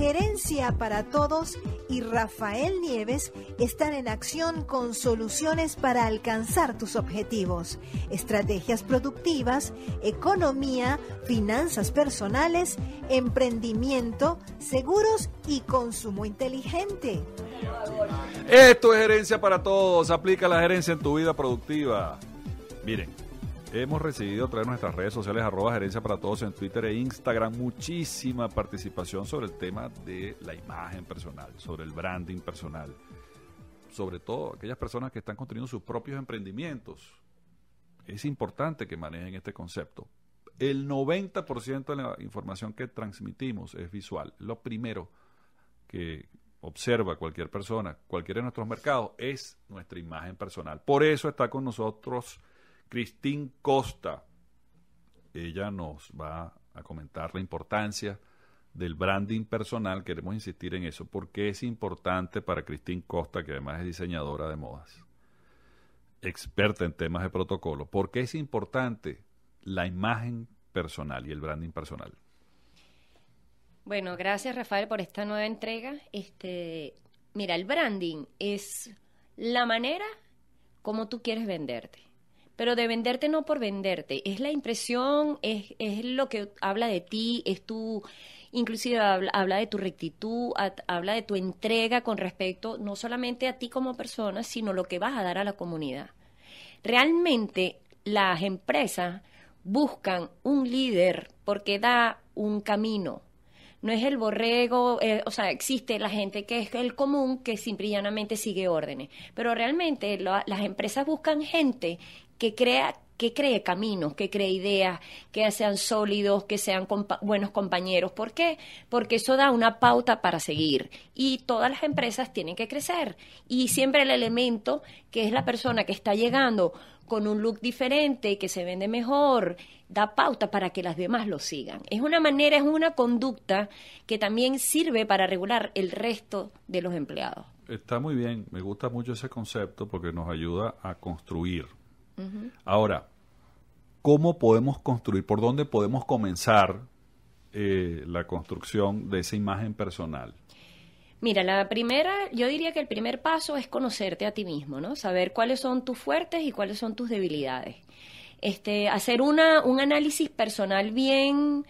Gerencia para Todos y Rafael Nieves están en acción con soluciones para alcanzar tus objetivos, estrategias productivas, economía, finanzas personales, emprendimiento, seguros y consumo inteligente. Esto es Gerencia para Todos. Aplica la gerencia en tu vida productiva. Miren hemos recibido a través de nuestras redes sociales, arroba gerencia para todos en Twitter e Instagram, muchísima participación sobre el tema de la imagen personal, sobre el branding personal. Sobre todo aquellas personas que están construyendo sus propios emprendimientos. Es importante que manejen este concepto. El 90% de la información que transmitimos es visual. Lo primero que observa cualquier persona, cualquiera de nuestros mercados, es nuestra imagen personal. Por eso está con nosotros Cristín Costa. Ella nos va a comentar la importancia del branding personal. Queremos insistir en eso porque es importante para Cristín Costa, que además es diseñadora de modas, experta en temas de protocolo. porque es importante la imagen personal y el branding personal? Bueno, gracias Rafael por esta nueva entrega. Este, mira, el branding es la manera como tú quieres venderte pero de venderte no por venderte, es la impresión, es, lo que habla de ti, es tu, inclusive habla, de tu rectitud, habla de tu entrega con respecto no solamente a ti como persona, sino lo que vas a dar a la comunidad. Realmente las empresas buscan un líder porque da un camino, no es el borrego, eh, o sea, existe la gente que es el común que simple y llanamente sigue órdenes, pero realmente las empresas buscan gente que crea que cree caminos, que cree ideas, que sean sólidos, que sean buenos compañeros. ¿Por qué? Porque eso da una pauta para seguir y todas las empresas tienen que crecer. Y siempre el elemento que es la persona que está llegando con un look diferente, que se vende mejor, da pauta para que las demás lo sigan. Es una manera, es una conducta que también sirve para regular el resto de los empleados. Está muy bien, me gusta mucho ese concepto porque nos ayuda a construir Ahora, ¿cómo podemos construir, por dónde podemos comenzar eh, la construcción de esa imagen personal? Mira, la primera, yo diría que el primer paso es conocerte a ti mismo, ¿no? Saber cuáles son tus fuertes y cuáles son tus debilidades. Este, hacer una, un análisis personal bien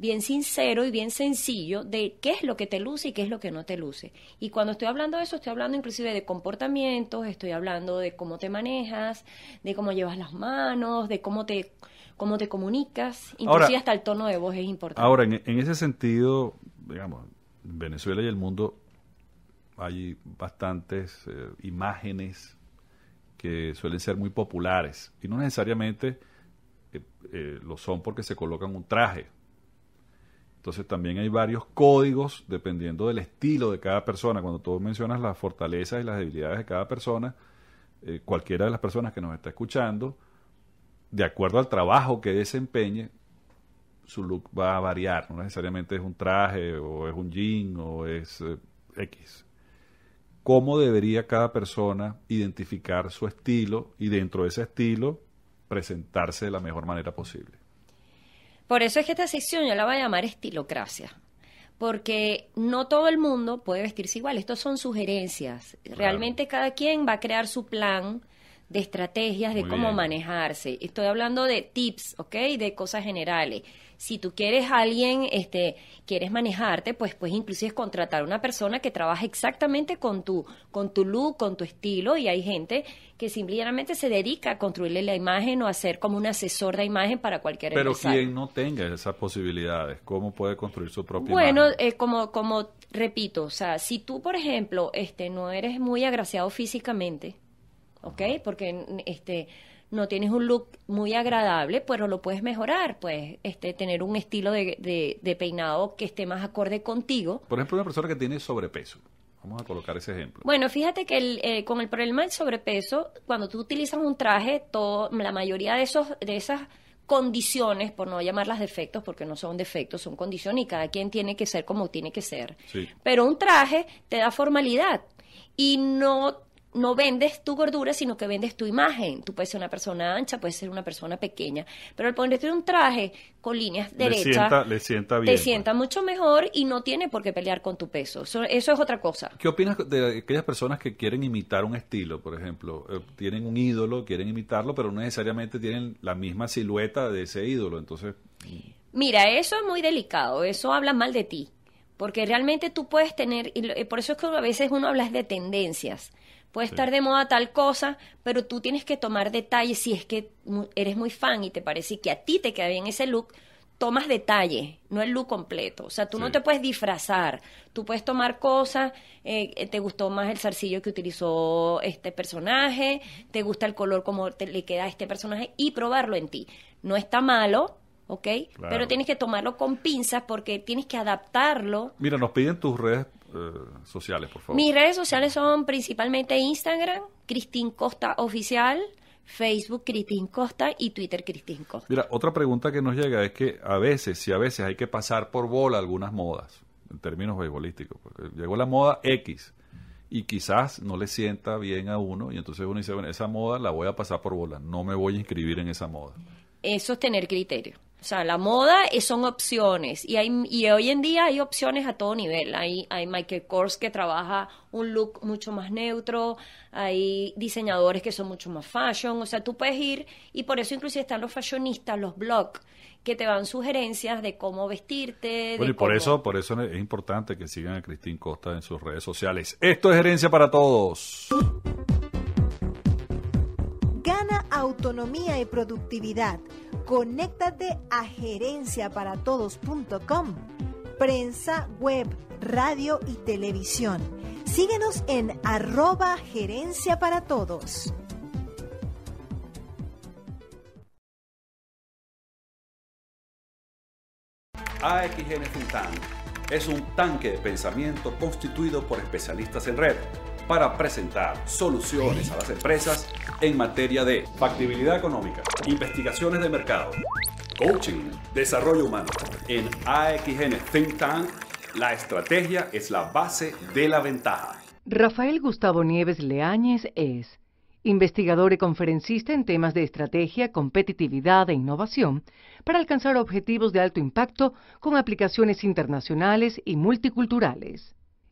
bien sincero y bien sencillo de qué es lo que te luce y qué es lo que no te luce. Y cuando estoy hablando de eso, estoy hablando inclusive de comportamientos, estoy hablando de cómo te manejas, de cómo llevas las manos, de cómo te, cómo te comunicas, inclusive hasta el tono de voz es importante. Ahora, en, ese sentido, digamos, Venezuela y el mundo hay bastantes eh, imágenes que suelen ser muy populares y no necesariamente eh, eh, lo son porque se colocan un traje entonces también hay varios códigos dependiendo del estilo de cada persona. Cuando tú mencionas las fortalezas y las debilidades de cada persona, eh, cualquiera de las personas que nos está escuchando, de acuerdo al trabajo que desempeñe, su look va a variar. No necesariamente es un traje o es un jean o es eh, X. ¿Cómo debería cada persona identificar su estilo y dentro de ese estilo presentarse de la mejor manera posible? Por eso es que esta sección yo la voy a llamar estilocracia, porque no todo el mundo puede vestirse igual, estos son sugerencias. Realmente cada quien va a crear su plan de estrategias de cómo manejarse. Estoy hablando de tips, ¿ok? De cosas generales si tú quieres a alguien, este, quieres manejarte, pues pues inclusive contratar a una persona que trabaje exactamente con tu, con tu look, con tu estilo, y hay gente que simplemente se dedica a construirle la imagen o a ser como un asesor de imagen para cualquier Pero quien no tenga esas posibilidades, ¿cómo puede construir su propia bueno, imagen? Bueno, eh, como, como repito, o sea, si tú, por ejemplo, este, no eres muy agraciado físicamente, ¿ok? Porque este no tienes un look muy agradable, pero lo puedes mejorar, pues, este, tener un estilo de, peinado que esté más acorde contigo. Por ejemplo, una persona que tiene sobrepeso. Vamos a colocar ese ejemplo. Bueno, fíjate que el, eh, con el problema del sobrepeso, cuando tú utilizas un traje, todo, la mayoría de, esos, de esas condiciones, por no llamarlas defectos, porque no son defectos, son condiciones y cada quien tiene que ser como tiene que ser. Pero un traje te da formalidad y no no vendes tu gordura, sino que vendes tu imagen. Tú puedes ser una persona ancha, puedes ser una persona pequeña, pero al ponerte un traje con líneas derechas, le sienta, bien, te pues. sienta mucho mejor y no tiene por qué pelear con tu peso. Eso, es otra cosa. ¿Qué opinas de aquellas personas que quieren imitar un estilo, por ejemplo? Eh, tienen un ídolo, quieren imitarlo, pero no necesariamente tienen la misma silueta de ese ídolo, entonces... Mira, eso es muy delicado, eso habla mal de ti, porque realmente tú puedes tener, y eh, por eso es que a veces uno habla de tendencias. Puede estar de moda tal cosa, pero tú tienes que tomar detalles. Si es que eres muy fan y te parece que a ti te queda bien ese look, tomas detalles, no el look completo. O sea, tú no te puedes disfrazar. Tú puedes tomar cosas. Eh, eh, te gustó más el zarcillo que utilizó este personaje. Te gusta el color como te, le queda a este personaje y probarlo en ti. No está malo, ¿ok? Pero tienes que tomarlo con pinzas porque tienes que adaptarlo. Mira, nos piden tus redes eh, sociales, por favor. Mis redes sociales son principalmente Instagram, Cristín Costa Oficial, Facebook Cristín Costa y Twitter Cristín Costa. Mira, otra pregunta que nos llega es que a veces, si a veces hay que pasar por bola algunas modas, en términos beisbolísticos, porque llegó la moda X y quizás no le sienta bien a uno y entonces uno dice, bueno, esa moda la voy a pasar por bola, no me voy a inscribir en esa moda. Eso es tener criterio. O sea, la moda son opciones y, hay, hoy en día hay opciones a todo nivel. Hay, hay Michael Kors que trabaja un look mucho más neutro, hay diseñadores que son mucho más fashion, o sea, tú puedes ir y por eso inclusive están los fashionistas, los blogs que te dan sugerencias de cómo vestirte. Bueno, y por eso, por eso es importante que sigan a Cristín Costa en sus redes sociales. Esto es Gerencia para Todos. Gana autonomía y productividad Conéctate a gerenciaparatodos.com, prensa, web, radio y televisión. Síguenos en arroba gerencia para todos. es un tanque de pensamiento constituido por especialistas en red para presentar soluciones a las empresas en materia de factibilidad económica, investigaciones de mercado, coaching, desarrollo humano. En AXN Think Tank, la estrategia es la base de la ventaja. Rafael Gustavo Nieves Leáñez es investigador y conferencista en temas de estrategia, competitividad e innovación, para alcanzar objetivos de alto impacto con aplicaciones internacionales y multiculturales.